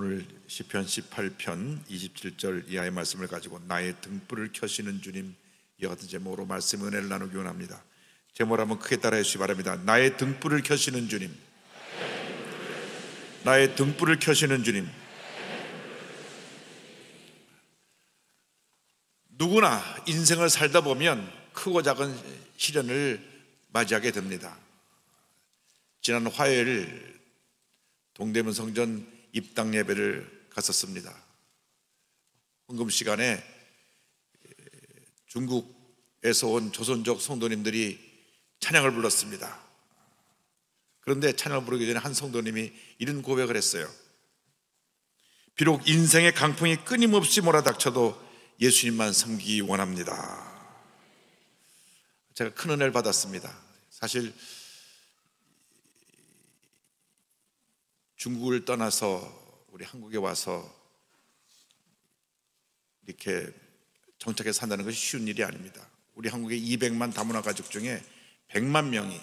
오늘 시편 18편 27절 이하의 말씀을 가지고 나의 등불을 켜시는 주님 이와 같은 제목으로 말씀 은혜를 나누기 원합니다. 제목을 한번 크게 따라해 주시기 바랍니다. 나의 등불을 켜시는 주님. 나의 등불을 켜시는 주님. 누구나 인생을 살다 보면 크고 작은 시련을 맞이하게 됩니다. 지난 화요일 동대문 성전 입당 예배를 갔었습니다. 헌금 시간에 중국에서 온 조선족 성도님들이 찬양을 불렀습니다. 그런데 찬양을 부르기 전에 한 성도님이 이런 고백을 했어요. 비록 인생의 강풍이 끊임없이 몰아닥쳐도 예수님만 섬기기 원합니다. 제가 큰 은혜를 받았습니다. 사실 중국을 떠나서 우리 한국에 와서 이렇게 정착해 산다는 것이 쉬운 일이 아닙니다. 우리 한국의 200만 다문화 가족 중에 100만 명이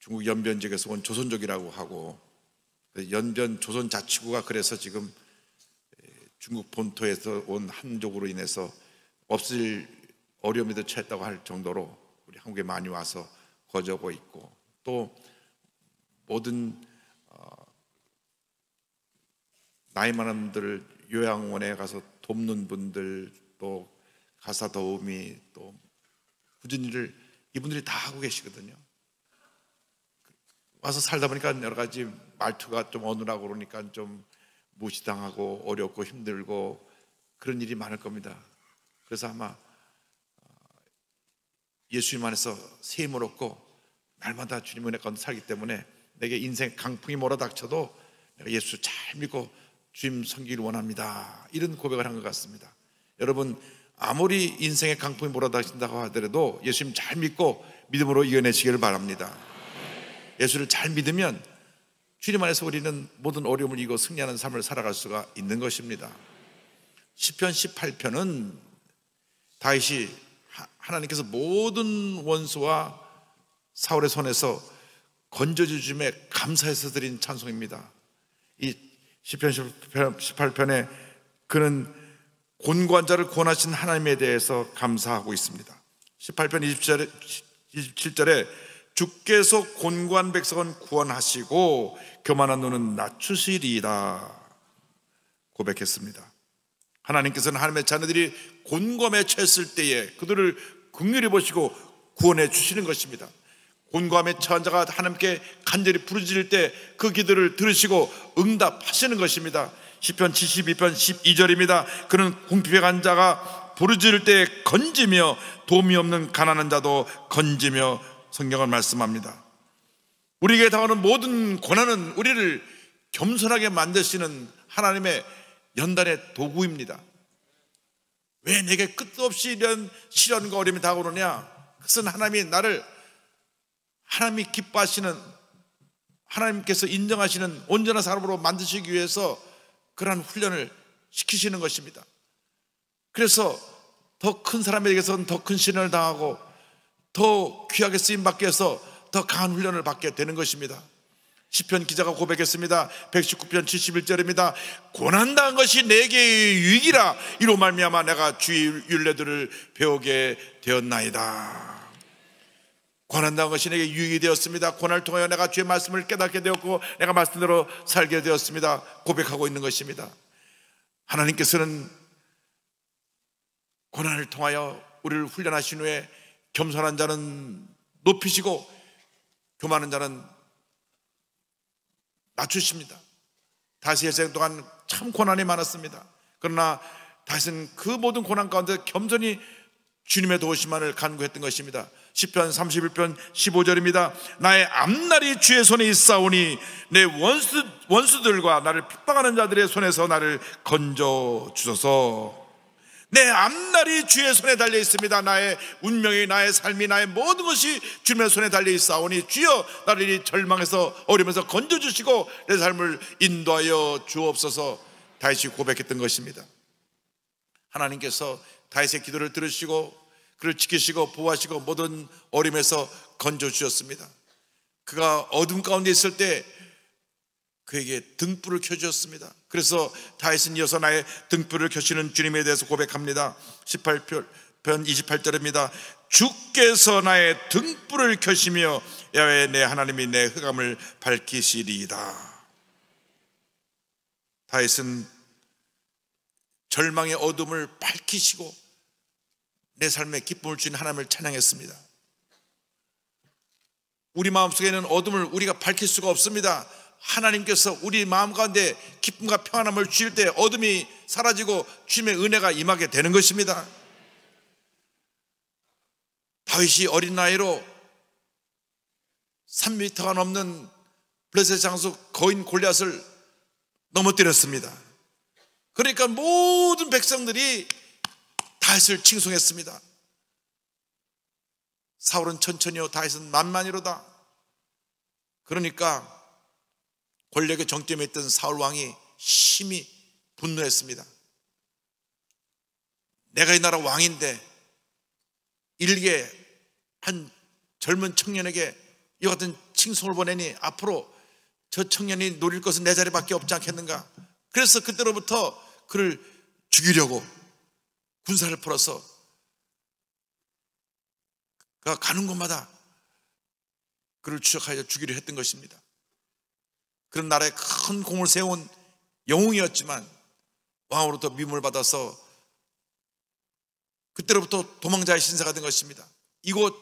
중국 연변 지역에서 온 조선족이라고 하고 연변 조선 자치구가 그래서 지금 중국 본토에서 온 한족으로 인해서 없을 어려움에도 처했다고 할 정도로 우리 한국에 많이 와서 거주하고 있고 또 모든 어, 나이 많은 분들 요양원에 가서 돕는 분들 또 가사 도우미 또 꾸준 일을 이분들이 다 하고 계시거든요. 와서 살다 보니까 여러 가지 말투가 좀 어눌하고 그러니까 좀 무시당하고 어렵고 힘들고 그런 일이 많을 겁니다. 그래서 아마 어, 예수님 안에서 세임을 얻고 날마다 주님 은혜 가운데 살기 때문에 내게 인생 강풍이 몰아닥쳐도 내가 예수 잘 믿고 주님 섬기를 원합니다. 이런 고백을 한 것 같습니다. 여러분 아무리 인생의 강풍이 몰아닥친다고 하더라도 예수님 잘 믿고 믿음으로 이겨내시기를 바랍니다. 예수를 잘 믿으면 주님 안에서 우리는 모든 어려움을 이기고 승리하는 삶을 살아갈 수가 있는 것입니다. 10편 18편은 다시 하나님께서 모든 원수와 사울의 손에서 건져주심에 감사해서 드린 찬송입니다. 이 시편 18편에 그는 곤관자를 구원하신 하나님에 대해서 감사하고 있습니다. 18편 27절에, 주께서 곤관 백성은 구원하시고 교만한 눈은 낮추시리이다 고백했습니다. 하나님께서는 하나님의 자녀들이 곤검에 처했을 때에 그들을 극률히 보시고 구원해 주시는 것입니다. 곤고함에 처한 자가 하나님께 간절히 부르짖을 때 그 기도를 들으시고 응답하시는 것입니다. 1 0편 72편 12절입니다. 그는 궁핍간 자가 부르짖을 때 건지며 도움이 없는 가난한 자도 건지며 성경을 말씀합니다. 우리에게 당하는 모든 고난은 우리를 겸손하게 만드시는 하나님의 연단의 도구입니다. 왜 내게 끝없이 이런 시련과 어려움이 다가오느냐? 그것은 하나님이 나를 하나님이 기뻐하시는 하나님께서 인정하시는 온전한 사람으로 만드시기 위해서 그러한 훈련을 시키시는 것입니다. 그래서 더 큰 사람에게서는 더 큰 신을 당하고 더 귀하게 쓰임 받게 해서 더 강한 훈련을 받게 되는 것입니다. 시편 기자가 고백했습니다. 119편 71절입니다. 고난 당한 것이 내게 유익이라 이로 말미암아 내가 주의 윤례들을 배우게 되었나이다. 고난당한 것이 유익이 되었습니다. 고난을 통하여 내가 주의 말씀을 깨닫게 되었고 내가 말씀대로 살게 되었습니다. 고백하고 있는 것입니다. 하나님께서는 고난을 통하여 우리를 훈련하신 후에 겸손한 자는 높이시고 교만한 자는 낮추십니다. 다시 일생 동안 참 고난이 많았습니다. 그러나 다시는 그 모든 고난 가운데 겸손히 주님의 도우심만을 간구했던 것입니다. 10편 31편 15절입니다. 나의 앞날이 주의 손에 있사오니 내 원수, 원수들과 나를 핍박하는 자들의 손에서 나를 건져 주소서. 내 앞날이 주의 손에 달려 있습니다. 나의 운명이, 나의 삶이, 나의 모든 것이 주님의 손에 달려 있사오니 주여 나를 이 절망에서 어림에서 건져 주시고 내 삶을 인도하여 주옵소서. 다시 고백했던 것입니다. 하나님께서 다윗의 기도를 들으시고 그를 지키시고 보호하시고 모든 어림에서 건져 주셨습니다. 그가 어둠 가운데 있을 때 그에게 등불을 켜주셨습니다. 그래서 다윗은 이어서 나의 등불을 켜시는 주님에 대해서 고백합니다. 18편 28절입니다. 주께서 나의 등불을 켜시며 야외 내 하나님이 내 흑암을 밝히시리이다. 다윗은 절망의 어둠을 밝히시고 내 삶에 기쁨을 주는 하나님을 찬양했습니다. 우리 마음속에는 어둠을 우리가 밝힐 수가 없습니다. 하나님께서 우리 마음 가운데 기쁨과 평안함을 주실 때 어둠이 사라지고 주님의 은혜가 임하게 되는 것입니다. 다윗이 어린 나이로 3미터가 넘는 블레셋 장수 거인 골리앗을 넘어뜨렸습니다. 그러니까 모든 백성들이 다윗을 칭송했습니다. 사울은 천천히요 다윗은 만만이로다. 그러니까 권력의 정점에 있던 사울 왕이 심히 분노했습니다. 내가 이 나라 왕인데 일개 한 젊은 청년에게 이 같은 칭송을 보내니 앞으로 저 청년이 노릴 것은 내 자리밖에 없지 않겠는가. 그래서 그때로부터 그를 죽이려고 군사를 풀어서 가는 곳마다 그를 추적하여 죽이려 했던 것입니다. 그런 나라에 큰 공을 세운 영웅이었지만 왕으로부터 미움을 받아서 그때로부터 도망자의 신세가 된 것입니다. 이곳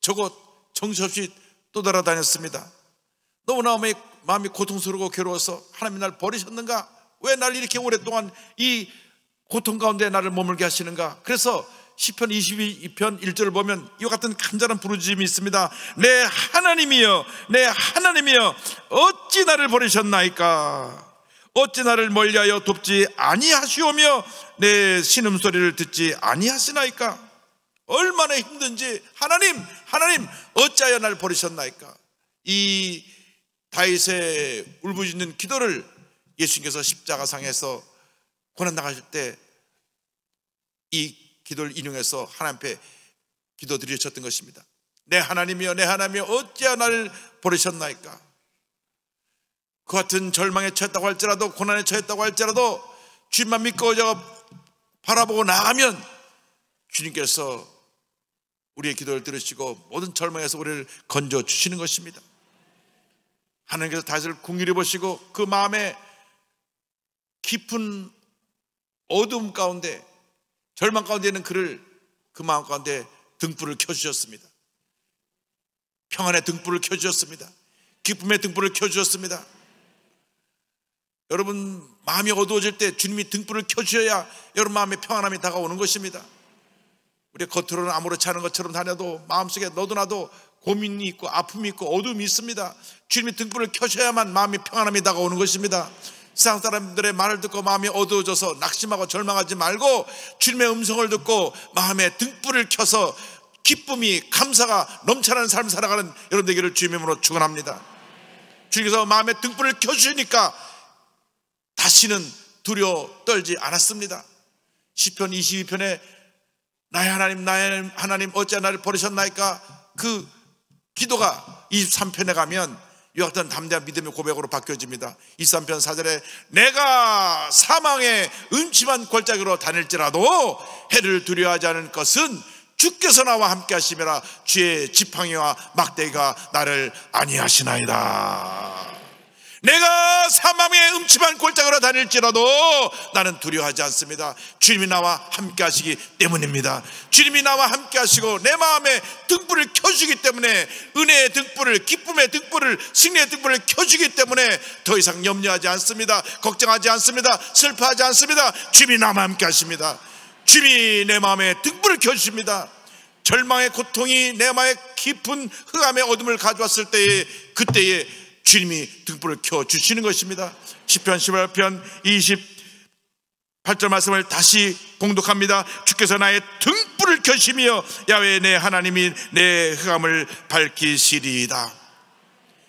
저곳 정신없이 떠돌아다녔습니다. 너무나 마음이, 고통스럽고 괴로워서 하나님 이날 버리셨는가? 왜 날 이렇게 오랫동안 이 고통 가운데 나를 머물게 하시는가? 그래서 시편 22편 1절을 보면 이와 같은 간절한 부르짖이 있습니다. 내 하나님이여, 내 하나님이여, 어찌 나를 버리셨나이까? 어찌 나를 멀리하여 돕지 아니하시오며 내 신음 소리를 듣지 아니하시나이까? 얼마나 힘든지 하나님, 하나님, 어찌하여 나를 버리셨나이까? 이 다윗의 울부짖는 기도를 예수님께서 십자가상에서 고난 당하실 때 이 기도를 인용해서 하나님 앞에 기도드리셨던 것입니다. 내 하나님이여 내 하나님이여 어찌하 나를 버리셨나이까 그 같은 절망에 처했다고 할지라도 고난에 처했다고 할지라도 주님만 믿고 제가 바라보고 나가면 주님께서 우리의 기도를 들으시고 모든 절망에서 우리를 건져 주시는 것입니다. 하나님께서 다시 궁휼히 보시고 그 마음에 깊은 어둠 가운데 절망 가운데 는 그를 그 마음 가운데 등불을 켜주셨습니다. 평안의 등불을 켜주셨습니다. 기쁨의 등불을 켜주셨습니다. 여러분 마음이 어두워질 때 주님이 등불을 켜주셔야 여러분 마음에 평안함이 다가오는 것입니다. 우리 겉으로는 아무렇지 않은 것처럼 다녀도 마음속에 너도나도 고민이 있고 아픔이 있고 어둠이 있습니다. 주님이 등불을 켜셔야만 마음이 평안함이 다가오는 것입니다. 세상 사람들의 말을 듣고 마음이 어두워져서 낙심하고 절망하지 말고 주님의 음성을 듣고 마음에 등불을 켜서 기쁨이 감사가 넘쳐나는 삶을 살아가는 여러분 되기를 주님으로 축원합니다. 주님께서 마음에 등불을 켜 주시니까 다시는 두려워 떨지 않았습니다. 1 0편 22편에 나의 하나님 나의 하나님 어찌 나를 버리셨나이까 그 기도가 23편에 가면 이같은 담대한 믿음의 고백으로 바뀌어집니다 23편 4절에 내가 사망의 음침한 골짜기로 다닐지라도 해를 두려워하지 않은 것은 주께서 나와 함께 하심이라 주의 지팡이와 막대기가 나를 아니하시나이다 나닐지라도 나는 두려워하지 않습니다. 주님이 나와 함께 하시기 때문입니다. 주님이 나와 함께 하시고 내 마음에 등불을 켜주기 때문에 은혜의 등불을, 기쁨의 등불을, 승리의 등불을 켜주기 때문에 더 이상 염려하지 않습니다. 걱정하지 않습니다. 슬퍼하지 않습니다. 주님이 나와 함께 하십니다. 주님이 내 마음에 등불을 켜주십니다. 절망의 고통이 내 마음에 깊은 흑암의 어둠을 가져왔을 때에 그때에 주님이 등불을 켜주시는 것입니다. 10편, 1 8편 28절 말씀을 다시 공독합니다. 주께서 나의 등불을 켜시며 야외 내 하나님이 내 흑암을 밝히시리이다.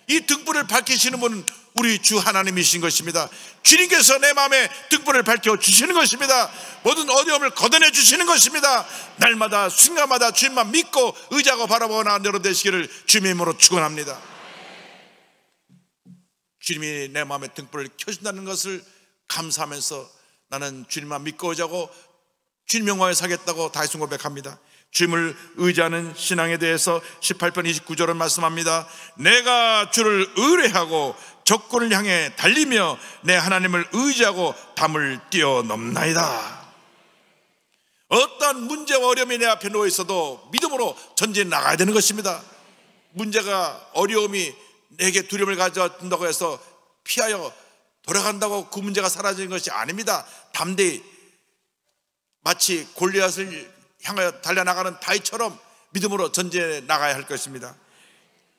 이 등불을 밝히시는 분은 우리 주 하나님이신 것입니다. 주님께서 내 마음에 등불을 밝혀 주시는 것입니다. 모든 어려움을 걷어내 주시는 것입니다. 날마다 순간마다 주님만 믿고 의자고 바라보는 여러 되시기를 주님으로 축원합니다. 주님이 내 마음의 등불을 켜준다는 것을 감사하면서 나는 주님만 믿고 오 자고 주님 영화에 사겠다고 다이순 고백합니다. 주님을 의지하는 신앙에 대해서 18편 29절은 말씀합니다. 내가 주를 의뢰하고 적군을 향해 달리며 내 하나님을 의지하고 담을 뛰어넘나이다. 어떠 문제와 어려움이 내 앞에 놓여 있어도 믿음으로 전진해 나가야 되는 것입니다. 문제가 어려움이 내게 두려움을 가져준다고 해서 피하여 돌아간다고 그 문제가 사라지는 것이 아닙니다. 담대히 마치 골리앗을 향하여 달려나가는 다이처럼 믿음으로 전진해 나가야 할 것입니다.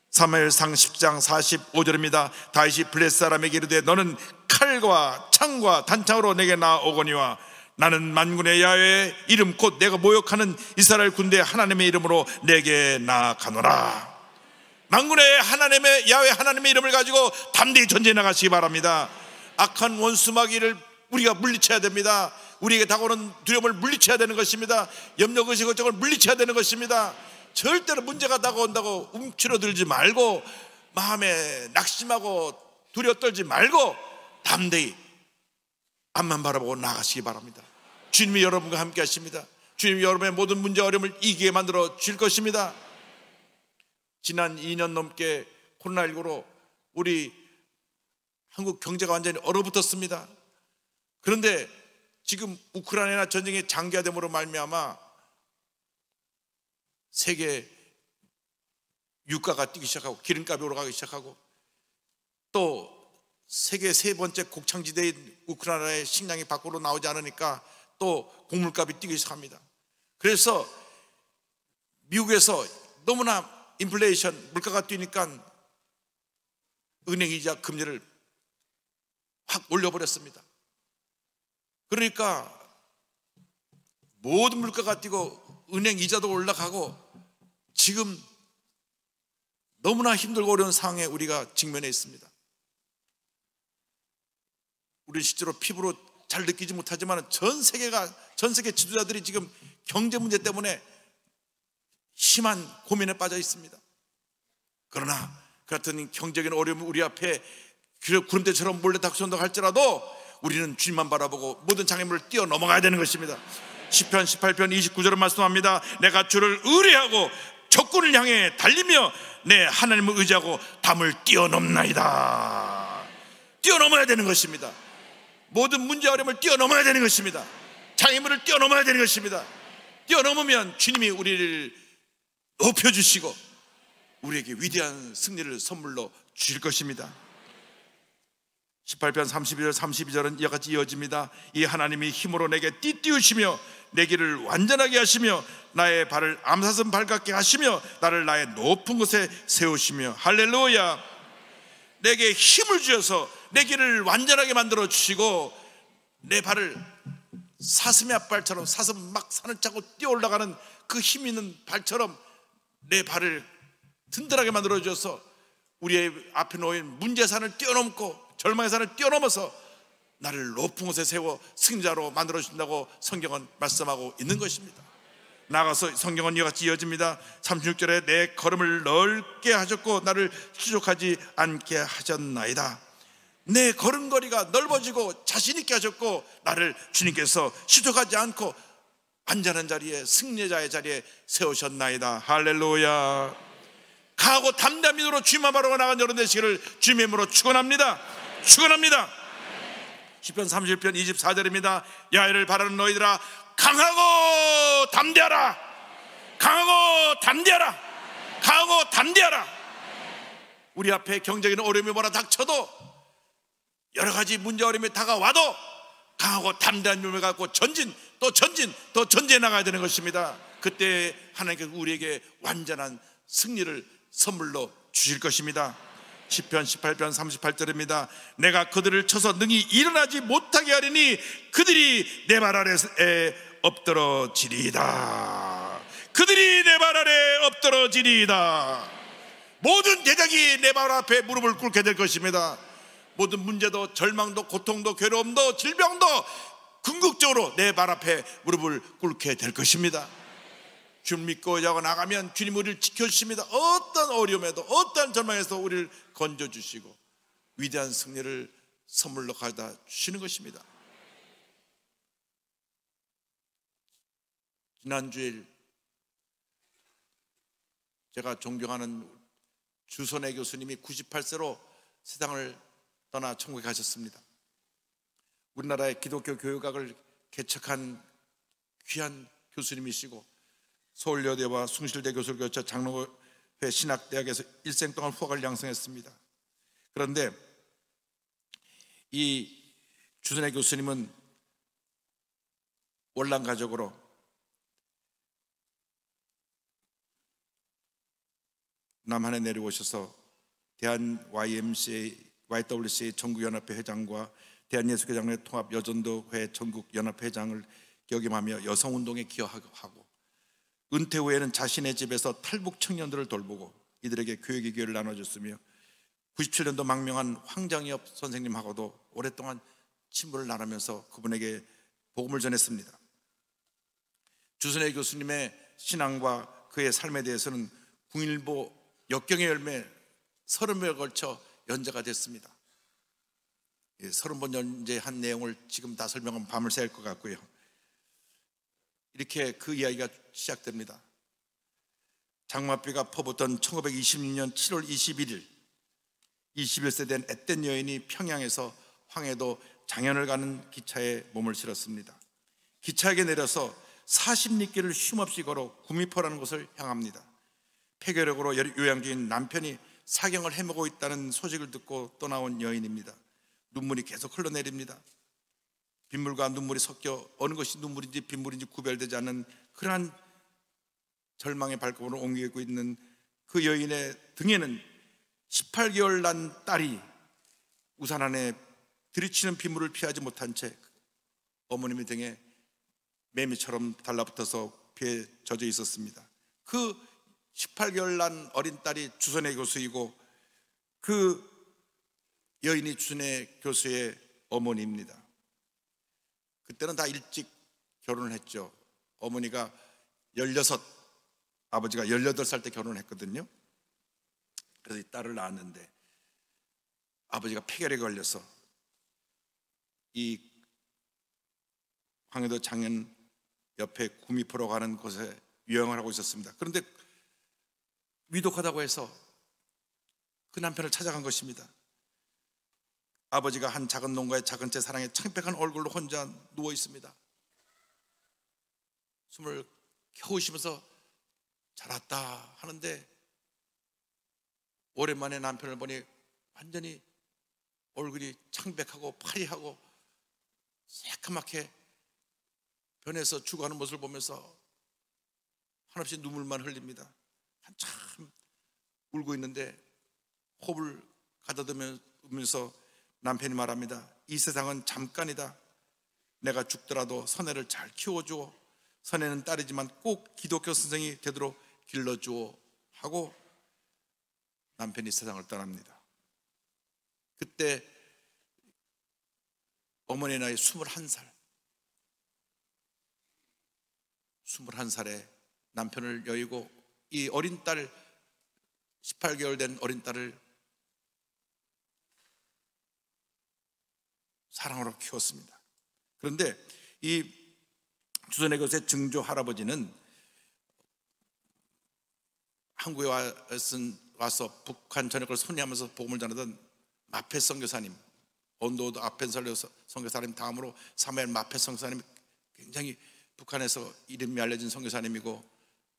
사무상 10장 45절입니다. 다윗이 블레 사람에게 이르되 너는 칼과 창과 단창으로 내게 나오거니와 나는 만군의 야외의 이름 곧 내가 모욕하는 이스라엘 군대 하나님의 이름으로 내게 나가노라. 망군의 하나님의 야외 하나님의 이름을 가지고 담대히 전쟁 나가시기 바랍니다. 악한 원수마귀를 우리가 물리쳐야 됩니다. 우리에게 다가오는 두려움을 물리쳐야 되는 것입니다. 염려 의식 걱정을 물리쳐야 되는 것입니다. 절대로 문제가 다가온다고 움츠러들지 말고 마음에 낙심하고 두려 떨지 말고 담대히 앞만 바라보고 나가시기 바랍니다. 주님이 여러분과 함께 하십니다. 주님이 여러분의 모든 문제 어려움을 이기게 만들어 줄 것입니다. 지난 2년 넘게 코로나19로 우리 한국 경제가 완전히 얼어붙었습니다. 그런데 지금 우크라이나 전쟁이 장기화됨으로 말미암아 세계 유가가 뛰기 시작하고 기름값이 오르가기 시작하고 또 세계 세 번째 곡창지대인 우크라이나의 식량이 밖으로 나오지 않으니까 또 곡물값이 뛰기 시작합니다. 그래서 미국에서 너무나 인플레이션, 물가가 뛰니까 은행이자 금리를 확 올려버렸습니다. 그러니까 모든 물가가 뛰고 은행 이자도 올라가고 지금 너무나 힘들고 어려운 상황에 우리가 직면해 있습니다. 우리 실제로 피부로 잘 느끼지 못하지만 전 세계가 전 세계 지도자들이 지금 경제 문제 때문에 심한 고민에 빠져 있습니다. 그러나 같은 경제적인 어려움이 우리 앞에 구름대처럼 몰래 닥쳐온다 할지라도 우리는 주님만 바라보고 모든 장애물을 뛰어 넘어가야 되는 것입니다. 10편, 18편, 29절을 말씀합니다. 내가 주를 의뢰하고 적군을 향해 달리며 내 하나님을 의지하고 담을 뛰어넘나이다. 뛰어넘어야 되는 것입니다. 모든 문제 어려움을 뛰어넘어야 되는 것입니다. 장애물을 뛰어넘어야 되는 것입니다. 뛰어넘으면 주님이 우리를 높여주시고 우리에게 위대한 승리를 선물로 주실 것입니다. 18편 31절 32절은 이와 같이 이어집니다. 이 하나님이 힘으로 내게 띠띠우시며 내 길을 완전하게 하시며 나의 발을 암사슴 발 같게 하시며 나를 나의 높은 곳에 세우시며 할렐루야. 내게 힘을 주셔서 내 길을 완전하게 만들어 주시고 내 발을 사슴의 앞발처럼 사슴 막 산을 짜고 뛰어 올라가는 그 힘 있는 발처럼 내 발을 든든하게 만들어 주셔서 우리의 앞에 놓인 문제산을 뛰어넘고 절망의 산을 뛰어넘어서 나를 높은 곳에 세워 승자로 만들어 주신다고 성경은 말씀하고 있는 것입니다. 나가서 성경은 이와 같이 이어집니다. 36절에 내 걸음을 넓게 하셨고 나를 추적하지 않게 하셨나이다. 내 걸음걸이가 넓어지고 자신 있게 하셨고 나를 주님께서 시도하지 않고 안전한 자리에 승리자의 자리에 세우셨나이다 할렐루야 강하고 담담히으로 주님만 바라고 나간 여러분 되시기를 주님으로 축원합니다 축원합니다 10편 31편 24절입니다 야외를 바라는 너희들아 강하고 담대하라 강하고 담대하라 강하고 담대하라 우리 앞에 경쟁이는 어려움이 뭐라 닥쳐도 여러 가지 문제 어려움이 다가와도 강하고 담대한 힘을 갖고 전진 더 전진, 더전진해 나가야 되는 것입니다. 그때 하나님께서 우리에게 완전한 승리를 선물로 주실 것입니다. 10편 18편 38절입니다 내가 그들을 쳐서 능히 일어나지 못하게 하리니 그들이 내 발 아래 엎드러지리다 그들이 내 발 아래 엎드러지리다 모든 제작이 내 발 앞에 무릎을 꿇게 될 것입니다 모든 문제도 절망도 고통도 괴로움도 질병도 궁극적으로 내 발 앞에 무릎을 꿇게 될 것입니다. 주님 믿고 자고 나가면 주님 우리를 지켜주십니다. 어떤 어려움에도 어떤 절망에서 우리를 건져주시고 위대한 승리를 선물로 가져다 주시는 것입니다. 지난주일 제가 존경하는 주선혜 교수님이 98세로 세상을 떠나 천국에 가셨습니다. 우리나라의 기독교 교육학을 개척한 귀한 교수님이시고 서울여대와 숭실대 교수를 거쳐 장로회 신학대학에서 일생 동안 후학을 양성했습니다. 그런데 이 주선혜 교수님은 월남 가족으로 남한에 내려오셔서 대한 YMCA, YWCA 전국연합회 회장과 대한예수교 장의 통합 여전도회 전국 연합회장을 역임하며 여성운동에 기여하고 은퇴 후에는 자신의 집에서 탈북 청년들을 돌보고 이들에게 교육의 기회를 나눠줬으며 97년도 망명한 황장엽 선생님하고도 오랫동안 친분을 나누면서 그분에게 복음을 전했습니다. 주선혜 교수님의 신앙과 그의 삶에 대해서는 궁일보 역경의 열매 서른에 걸쳐 연재가 됐습니다. 3 예, 0번 연재 한 내용을 지금 다 설명하면 밤을 새울 것 같고요. 이렇게 그 이야기가 시작됩니다. 장마비가 퍼붓던 1926년 7월 21일 21세 된 앳된 여인이 평양에서 황해도 장현을 가는 기차에 몸을 실었습니다. 기차에 내려서 40리길을 쉼없이 걸어 구미포라는 곳을 향합니다. 폐결핵으로 요양 중인 남편이 사경을 해먹고 있다는 소식을 듣고 떠나온 여인입니다. 눈물이 계속 흘러내립니다. 빗물과 눈물이 섞여 어느 것이 눈물인지 빗물인지 구별되지 않는 그러한 절망의 발걸음을 옮기고 있는 그 여인의 등에는 18개월 난 딸이 우산 안에 들이치는 빗물을 피하지 못한 채 어머님의 등에 매미처럼 달라붙어서 피에 젖어 있었습니다. 그 18개월 난 어린 딸이 주선의 교수이고 그 여인이 춘혜 교수의 어머니입니다. 그때는 다 일찍 결혼을 했죠. 어머니가 16, 아버지가 18살 때 결혼을 했거든요. 그래서 이 딸을 낳았는데 아버지가 폐결에 걸려서 이 황해도 장현 옆에 구미포로 가는 곳에 유영을 하고 있었습니다. 그런데 위독하다고 해서 그 남편을 찾아간 것입니다. 아버지가 한 작은 농가의 작은 채 사랑에 창백한 얼굴로 혼자 누워 있습니다. 숨을 겨우 쉬면서 자랐다 하는데 오랜만에 남편을 보니 완전히 얼굴이 창백하고 파리하고 새까맣게 변해서 죽어가는 모습을 보면서 한없이 눈물만 흘립니다. 한참 울고 있는데 호흡을 가다듬으면서 남편이 말합니다. 이 세상은 잠깐이다. 내가 죽더라도 선혜를 잘 키워주고 선혜는 딸이지만 꼭 기독교 선생이 되도록 길러주어 하고 남편이 세상을 떠납니다. 그때 어머니 나이 21살 21살에 남편을 여의고 이 어린 딸 18개월 된 어린 딸을 사랑으로 키웠습니다. 그런데 이 주선의 것세 증조 할아버지는 한국에 와서 북한 전역을 손해하면서 복음을 전하던 마페 선교사님 온도더우드 아펜 선교사님 다음으로 사무엘 마페 선교사님 굉장히 북한에서 이름이 알려진 선교사님이고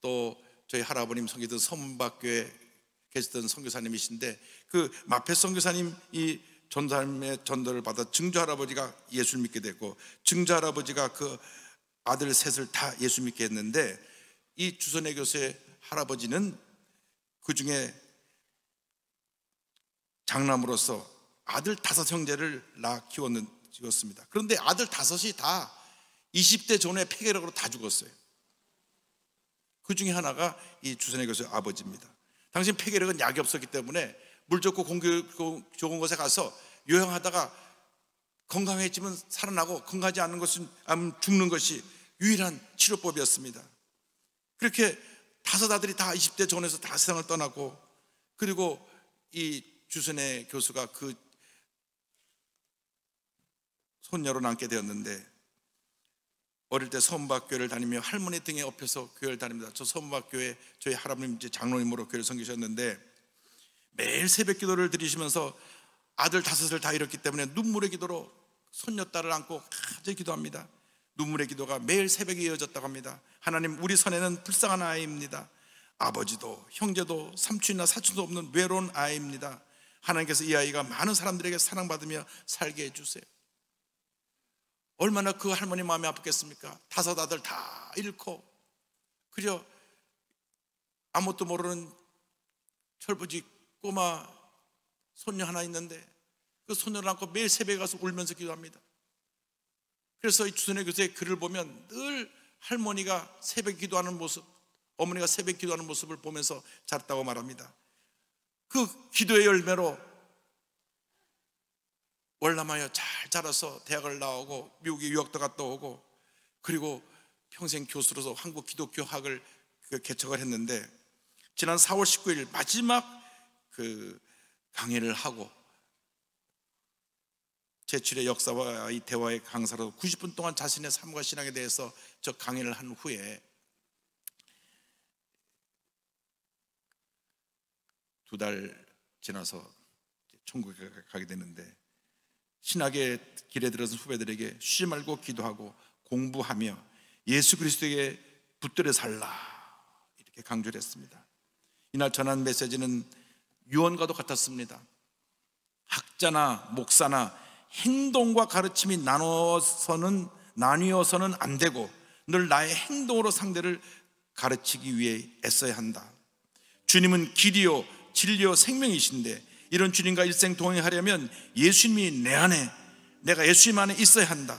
또 저희 할아버님 성기던 선박교에 계시던 선교사님이신데 그 마페 선교사님이 전삶의 전도를 받아 증조 할아버지가 예수 믿게 됐고 증조 할아버지가 그 아들 셋을 다 예수 믿게 했는데 이 주선의 교수의 할아버지는 그 중에 장남으로서 아들 다섯 형제를 낳아 키웠는, 키웠습니다. 그런데 아들 다섯이 다 20대 전후에 폐결력으로다 죽었어요. 그 중에 하나가 이 주선의 교수의 아버지입니다. 당신 폐결력은 약이 없었기 때문에 물 좋고 공기 좋은 곳에 가서 요양하다가 건강해지면 살아나고 건강하지 않은 것은 아, 죽는 것이 유일한 치료법이었습니다. 그렇게 다섯 아들이 다 20대 전에서 다 세상을 떠나고 그리고 이주선의 교수가 그 손녀로 남게 되었는데 어릴 때 선박교회를 다니며 할머니 등에 업혀서 교회를 다닙니다. 저 선박교회 저희 할아버님 이제 장로님으로 교회를 섬기셨는데 매일 새벽 기도를 드리시면서 아들 다섯을 다 잃었기 때문에 눈물의 기도로 손녀 딸을 안고 가제 기도합니다. 눈물의 기도가 매일 새벽에 이어졌다고 합니다. 하나님, 우리 선에는 불쌍한 아이입니다. 아버지도 형제도 삼촌이나 사촌도 없는 외로운 아이입니다. 하나님께서 이 아이가 많은 사람들에게 사랑받으며 살게 해주세요. 얼마나 그 할머니 마음이 아프겠습니까? 다섯 아들 다 잃고 그저 아무것도 모르는 철부지 꼬마 손녀 하나 있는데 그 손녀를 안고 매일 새벽에 가서 울면서 기도합니다. 그래서 주선의 교수의 글을 보면 늘 할머니가 새벽 기도하는 모습, 어머니가 새벽 기도하는 모습을 보면서 자다고 말합니다. 그 기도의 열매로 월남하여 잘 자라서 대학을 나오고 미국에 유학도 갔다 오고 그리고 평생 교수로서 한국 기독교학을 그 개척을 했는데 지난 4월 19일 마지막 그 강의를 하고 제출의 역사와 이 대화의 강사로 90분 동안 자신의 삶과 신앙에 대해서 저 강의를 한 후에 두 달 지나서 천국에 가게 되는데 신학의 길에 들어선 후배들에게 쉬지 말고 기도하고 공부하며 예수 그리스도에게 붙들여 살라 이렇게 강조를 했습니다. 이날 전한 메시지는 유언과도 같았습니다. 학자나 목사나 행동과 가르침이 나눠서는 나뉘어서는 안 되고 늘 나의 행동으로 상대를 가르치기 위해 애써야 한다. 주님은 길이요 진리요 생명이신데 이런 주님과 일생 동행하려면 예수님이 내 안에 내가 예수님 안에 있어야 한다.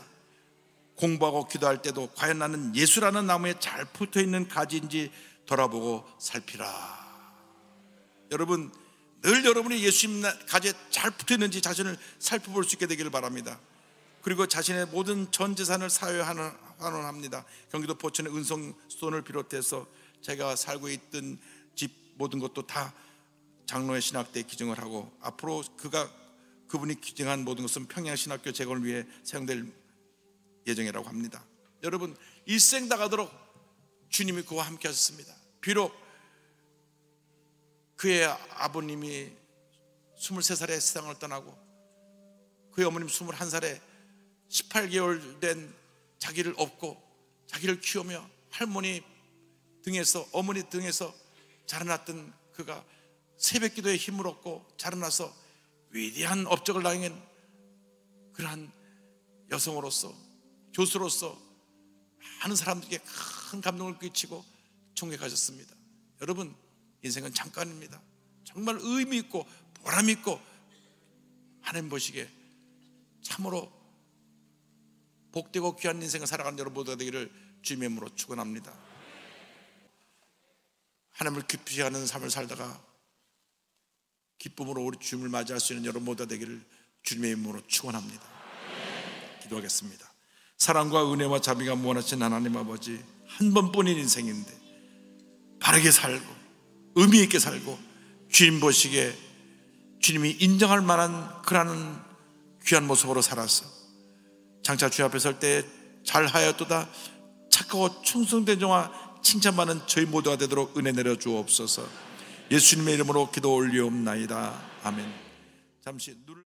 공부하고 기도할 때도 과연 나는 예수라는 나무에 잘 붙어 있는 가지인지 돌아보고 살피라. 여러분 늘 여러분이 예수님 가에잘 붙어 있는지 자신을 살펴볼 수 있게 되기를 바랍니다. 그리고 자신의 모든 전 재산을 사회에 환원합니다. 경기도 포천의 은성수을 비롯해서 제가 살고 있던 집 모든 것도 다 장로의 신학대에 기증을 하고 앞으로 그가 그분이 기증한 모든 것은 평양신학교 재건을 위해 사용될 예정이라고 합니다. 여러분 일생 다가도록 주님이 그와 함께 하셨습니다. 비록 그의 아버님이 23살에 세상을 떠나고 그의 어머님 21살에 18개월 된 자기를 업고 자기를 키우며 할머니 등에서 어머니 등에서 자라났던 그가 새벽 기도에 힘을 얻고 자라나서 위대한 업적을 남긴 그러한 여성으로서 교수로서 많은 사람들에게 큰 감동을 끼치고 존경하셨습니다 여러분 인생은 잠깐입니다. 정말 의미 있고 보람 있고 하나님 보시기에 참으로 복되고 귀한 인생을 살아가는 여러분 모두가 되기를 주님의 힘으로 축원합니다. 하나님을 기쁘 하는 삶을 살다가 기쁨으로 우리 주님을 맞이할 수 있는 여러분 모두가 되기를 주님의 힘으로 축원합니다. 기도하겠습니다. 사랑과 은혜와 자비가 무한하신 하나님 아버지 한 번뿐인 인생인데 바르게 살고 의미 있게 살고 주님 보시기에 주님이 인정할 만한 그러한 귀한 모습으로 살았어. 장차 주 앞에 설 때 잘하였도다 착하고 충성된 종아 칭찬받는 저희 모두가 되도록 은혜 내려 주옵소서. 예수님의 이름으로 기도 올리옵나이다. 아멘. 잠시 누를